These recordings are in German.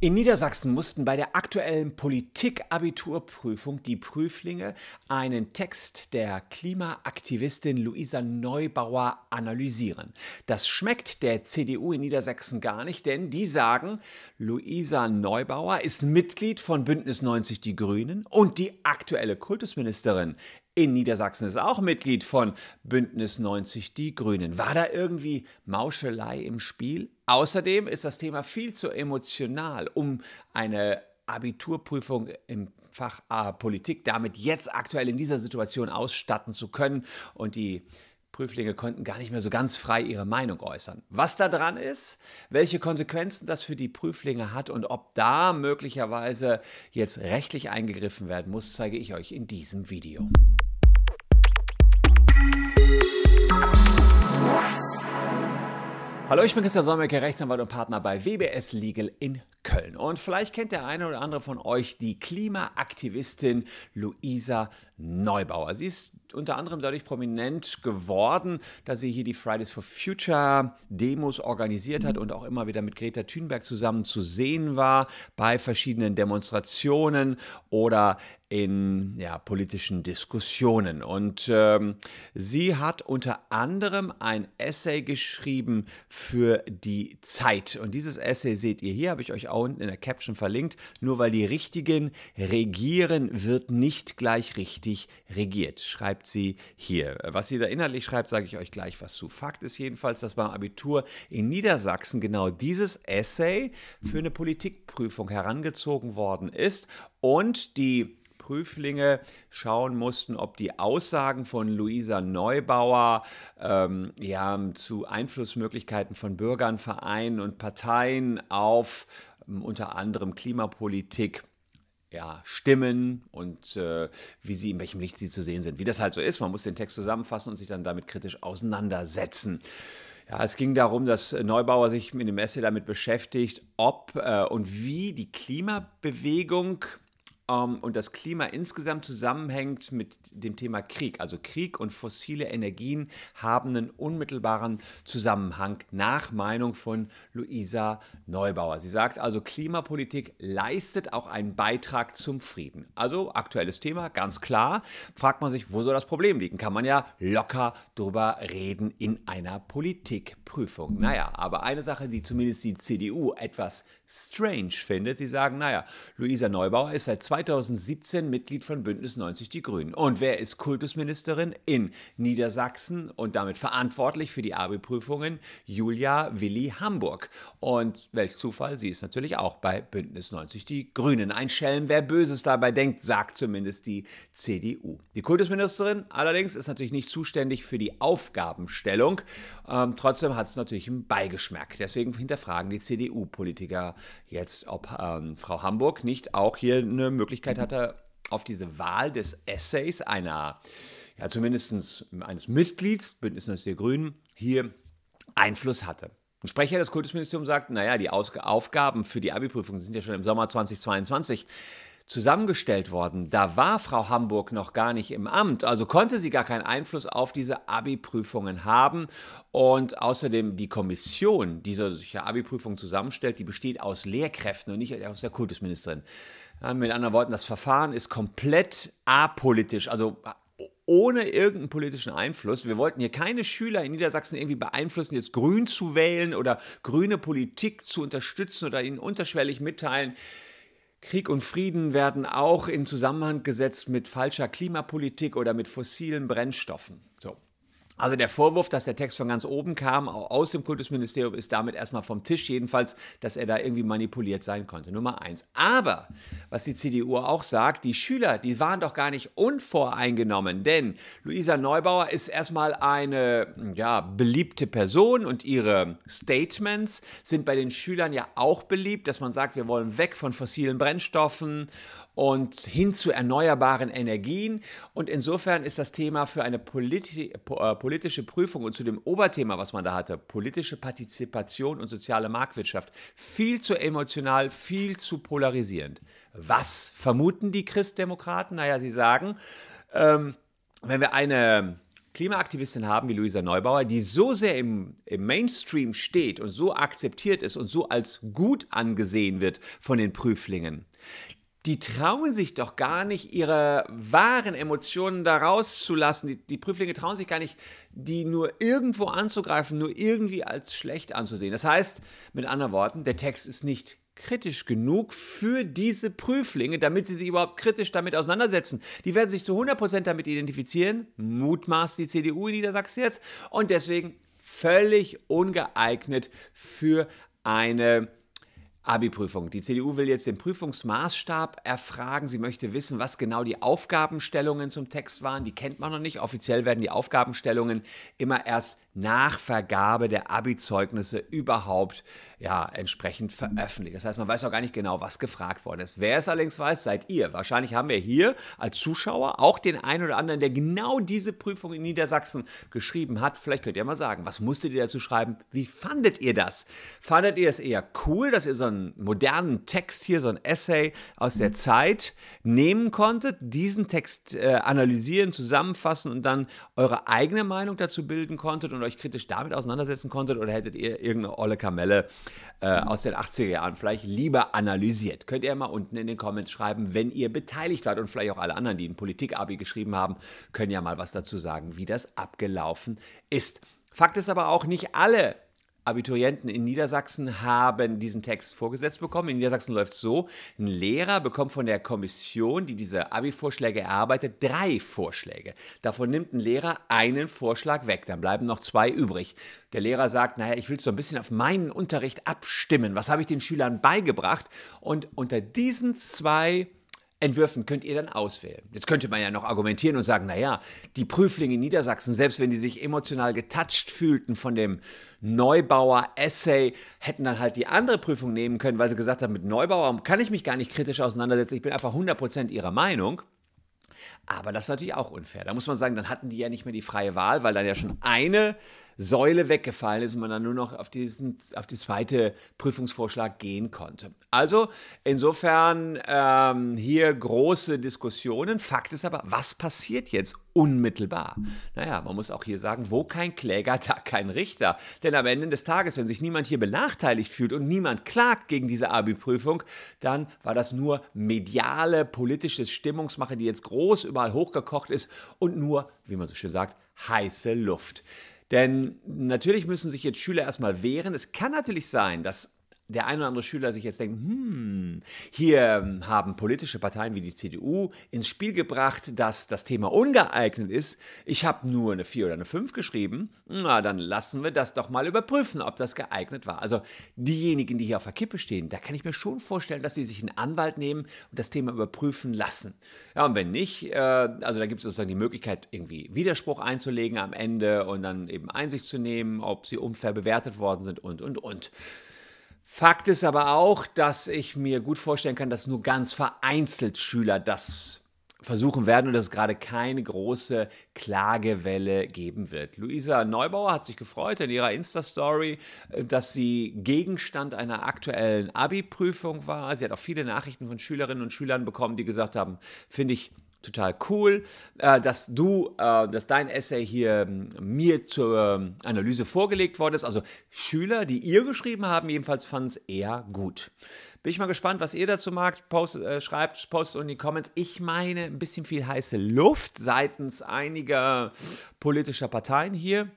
In Niedersachsen mussten bei der aktuellen Politikabiturprüfung die Prüflinge einen Text der Klimaaktivistin Luisa Neubauer analysieren. Das schmeckt der CDU in Niedersachsen gar nicht, denn die sagen, Luisa Neubauer ist Mitglied von Bündnis 90 Die Grünen und die aktuelle Kultusministerin in Niedersachsen ist auch Mitglied von Bündnis 90 Die Grünen. War da irgendwie Mauschelei im Spiel? Außerdem ist das Thema viel zu emotional, um eine Abiturprüfung im Fach A Politik damit jetzt aktuell in dieser Situation ausstatten zu können und die Prüflinge konnten gar nicht mehr so ganz frei ihre Meinung äußern. Was da dran ist, welche Konsequenzen das für die Prüflinge hat und ob da möglicherweise jetzt rechtlich eingegriffen werden muss, zeige ich euch in diesem Video. Hallo, ich bin Christian Solmecke, Rechtsanwalt und Partner bei WBS Legal in Köln. Und vielleicht kennt der eine oder andere von euch die Klimaaktivistin Luisa Neubauer. Sie ist unter anderem dadurch prominent geworden, dass sie hier die Fridays for Future Demos organisiert hat und auch immer wieder mit Greta Thunberg zusammen zu sehen war bei verschiedenen Demonstrationen oder in ja, politischen Diskussionen. Und ähm, sie hat unter anderem ein Essay geschrieben für die Zeit. Und dieses Essay seht ihr hier, habe ich euch auch unten in der Caption verlinkt. Nur weil die Richtigen regieren, wird nicht gleich richtig regiert, schreibt schreibt sie hier. Was sie da inhaltlich schreibt, sage ich euch gleich was zu. Fakt ist jedenfalls, dass beim Abitur in Niedersachsen genau dieses Essay für eine Politikprüfung herangezogen worden ist und die Prüflinge schauen mussten, ob die Aussagen von Luisa Neubauer ähm, ja, zu Einflussmöglichkeiten von Bürgern, Vereinen und Parteien auf ähm, unter anderem Klimapolitik ja, Stimmen und äh, wie sie, in welchem Licht sie zu sehen sind. Wie das halt so ist, man muss den Text zusammenfassen und sich dann damit kritisch auseinandersetzen. Ja, es ging darum, dass Neubauer sich in dem Essay damit beschäftigt, ob äh, und wie die Klimabewegung um, ähm, und das Klima insgesamt zusammenhängt mit dem Thema Krieg. Also Krieg und fossile Energien haben einen unmittelbaren Zusammenhang nach Meinung von Luisa Neubauer. Sie sagt also, Klimapolitik leistet auch einen Beitrag zum Frieden. Also aktuelles Thema, ganz klar. Fragt man sich, wo soll das Problem liegen? Kann man ja locker drüber reden in einer Politikprüfung. Naja, aber eine Sache, die zumindest die CDU etwas strange findet, sie sagen, naja, Luisa Neubauer ist seit zwei 2017 Mitglied von Bündnis 90 Die Grünen. Und wer ist Kultusministerin in Niedersachsen und damit verantwortlich für die Abi-Prüfungen? Julia Willi Hamburg. Und welch Zufall, sie ist natürlich auch bei Bündnis 90 Die Grünen. Ein Schelm, wer Böses dabei denkt, sagt zumindest die CDU. Die Kultusministerin allerdings ist natürlich nicht zuständig für die Aufgabenstellung. Ähm, trotzdem hat es natürlich einen Beigeschmack. Deswegen hinterfragen die CDU-Politiker jetzt, ob ähm, Frau Hamburg nicht auch hier eine Möglichkeit Möglichkeit hat auf diese Wahl des Essays einer, ja zumindest eines Mitglieds, Bündnis 90 der Grünen, hier Einfluss hatte. Ein Sprecher des Kultusministeriums sagt, naja, die Ausg Aufgaben für die Abi-Prüfung sind ja schon im Sommer 2022 zusammengestellt worden. Da war Frau Hamburg noch gar nicht im Amt, also konnte sie gar keinen Einfluss auf diese Abi-Prüfungen haben. Und außerdem die Kommission, die solche Abi-Prüfungen zusammenstellt, die besteht aus Lehrkräften und nicht aus der Kultusministerin. Mit anderen Worten, das Verfahren ist komplett apolitisch, also ohne irgendeinen politischen Einfluss. Wir wollten hier keine Schüler in Niedersachsen irgendwie beeinflussen, jetzt grün zu wählen oder grüne Politik zu unterstützen oder ihnen unterschwellig mitteilen. Krieg und Frieden werden auch in Zusammenhang gesetzt mit falscher Klimapolitik oder mit fossilen Brennstoffen. Also der Vorwurf, dass der Text von ganz oben kam, aus dem Kultusministerium, ist damit erstmal vom Tisch, jedenfalls, dass er da irgendwie manipuliert sein konnte. Nummer eins. Aber, was die CDU auch sagt, die Schüler, die waren doch gar nicht unvoreingenommen, denn Luisa Neubauer ist erstmal eine ja, beliebte Person und ihre Statements sind bei den Schülern ja auch beliebt, dass man sagt, wir wollen weg von fossilen Brennstoffen und hin zu erneuerbaren Energien. Und insofern ist das Thema für eine politi äh, politische Prüfung und zu dem Oberthema, was man da hatte, politische Partizipation und soziale Marktwirtschaft, viel zu emotional, viel zu polarisierend. Was vermuten die Christdemokraten? Naja, sie sagen, ähm, wenn wir eine Klimaaktivistin haben wie Luisa Neubauer, die so sehr im, im, Mainstream steht und so akzeptiert ist und so als gut angesehen wird von den Prüflingen, die trauen sich doch gar nicht, ihre wahren Emotionen da rauszulassen. Die, die, Prüflinge trauen sich gar nicht, die nur irgendwo anzugreifen, nur irgendwie als schlecht anzusehen. Das heißt, mit anderen Worten, der Text ist nicht kritisch genug für diese Prüflinge, damit sie sich überhaupt kritisch damit auseinandersetzen. Die werden sich zu 100% damit identifizieren, mutmaßt die CDU in Niedersachsen jetzt, und deswegen völlig ungeeignet für eine Abi-Prüfung. Die CDU will jetzt den Prüfungsmaßstab erfragen. Sie möchte wissen, was genau die Aufgabenstellungen zum Text waren. Die kennt man noch nicht. Offiziell werden die Aufgabenstellungen immer erst nach Vergabe der Abi-Zeugnisse überhaupt ja, entsprechend veröffentlicht. Das heißt, man weiß auch gar nicht genau, was gefragt worden ist. Wer es allerdings weiß, seid ihr. Wahrscheinlich haben wir hier als Zuschauer auch den einen oder anderen, der genau diese Prüfung in Niedersachsen geschrieben hat. Vielleicht könnt ihr mal sagen, was musstet ihr dazu schreiben? Wie fandet ihr das? Fandet ihr es eher cool, dass ihr so einen modernen Text hier, so ein Essay aus der Zeit nehmen konntet, diesen Text äh, analysieren, zusammenfassen und dann eure eigene Meinung dazu bilden konntet und euch euch kritisch damit auseinandersetzen konntet oder hättet ihr irgendeine olle Kamelle äh, aus den 80er Jahren vielleicht lieber analysiert? Könnt ihr mal unten in den Comments schreiben, wenn ihr beteiligt wart und vielleicht auch alle anderen, die ein Politik-Abi geschrieben haben, können ja mal was dazu sagen, wie das abgelaufen ist. Fakt ist aber auch, nicht alle Abiturienten in Niedersachsen haben diesen Text vorgesetzt bekommen. In Niedersachsen läuft es so: Ein Lehrer bekommt von der Kommission, die diese Abi-Vorschläge erarbeitet, drei Vorschläge. Davon nimmt ein Lehrer einen Vorschlag weg, dann bleiben noch zwei übrig. Der Lehrer sagt: Naja, ich will es so ein bisschen auf meinen Unterricht abstimmen. Was habe ich den Schülern beigebracht? Und unter diesen zwei Vorschlägen, Entwürfen könnt ihr dann auswählen. Jetzt könnte man ja noch argumentieren und sagen, naja, die Prüflinge in Niedersachsen, selbst wenn die sich emotional getatscht fühlten von dem Neubauer-Essay, hätten dann halt die andere Prüfung nehmen können, weil sie gesagt haben, mit Neubauer kann ich mich gar nicht kritisch auseinandersetzen, ich bin einfach 100% ihrer Meinung. Aber das ist natürlich auch unfair. Da muss man sagen, dann hatten die ja nicht mehr die freie Wahl, weil dann ja schon eine Säule weggefallen ist und man dann nur noch auf diesen auf die zweite Prüfungsvorschlag gehen konnte. Also insofern ähm, hier große Diskussionen. Fakt ist aber, was passiert jetzt unmittelbar. Naja, man muss auch hier sagen, wo kein Kläger, da kein Richter. Denn am Ende des Tages, wenn sich niemand hier benachteiligt fühlt und niemand klagt gegen diese Abi-Prüfung, dann war das nur mediale, politische Stimmungsmache, die jetzt groß überall hochgekocht ist und nur, wie man so schön sagt, heiße Luft. Denn natürlich müssen sich jetzt Schüler erstmal wehren. Es kann natürlich sein, dass der ein oder andere Schüler sich jetzt denkt, hm, hier ähm, haben politische Parteien wie die CDU ins Spiel gebracht, dass das Thema ungeeignet ist. Ich habe nur eine 4 oder eine 5 geschrieben. Na, dann lassen wir das doch mal überprüfen, ob das geeignet war. Also diejenigen, die hier auf der Kippe stehen, da kann ich mir schon vorstellen, dass sie sich einen Anwalt nehmen und das Thema überprüfen lassen. Ja, und wenn nicht, äh, also da gibt es sozusagen die Möglichkeit, irgendwie Widerspruch einzulegen am Ende und dann eben Einsicht zu nehmen, ob sie unfair bewertet worden sind und, und, und. Fakt ist aber auch, dass ich mir gut vorstellen kann, dass nur ganz vereinzelt Schüler das versuchen werden und dass es gerade keine große Klagewelle geben wird. Luisa Neubauer hat sich gefreut in ihrer Insta-Story, äh, dass sie Gegenstand einer aktuellen Abi-Prüfung war. Sie hat auch viele Nachrichten von Schülerinnen und Schülern bekommen, die gesagt haben, finde ich total cool, äh, dass du, äh, dass dein Essay hier ähm, mir zur ähm, Analyse vorgelegt worden ist. Also Schüler, die ihr geschrieben haben, jedenfalls fanden es eher gut. Bin ich mal gespannt, was ihr dazu magt. Post, äh, schreibt, postet in die Comments. Ich meine, ein bisschen viel heiße Luft seitens einiger politischer Parteien hier.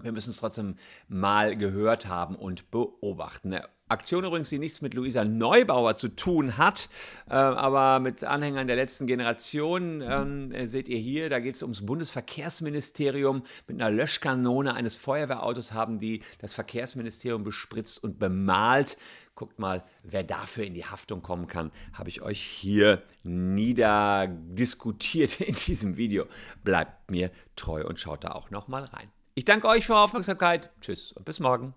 Wir müssen es trotzdem mal gehört haben und beobachten. Ne, Aktion übrigens, die nichts mit Luisa Neubauer zu tun hat, äh, aber mit Anhängern der letzten Generation ähm, äh, seht ihr hier, da geht es ums Bundesverkehrsministerium. Mit einer Löschkanone eines Feuerwehrautos haben die das Verkehrsministerium bespritzt und bemalt. Guckt mal, wer dafür in die Haftung kommen kann, habe ich euch hier niederdiskutiert in diesem Video. Bleibt mir treu und schaut da auch nochmal rein. Ich danke euch für eure Aufmerksamkeit. Tschüss und bis morgen.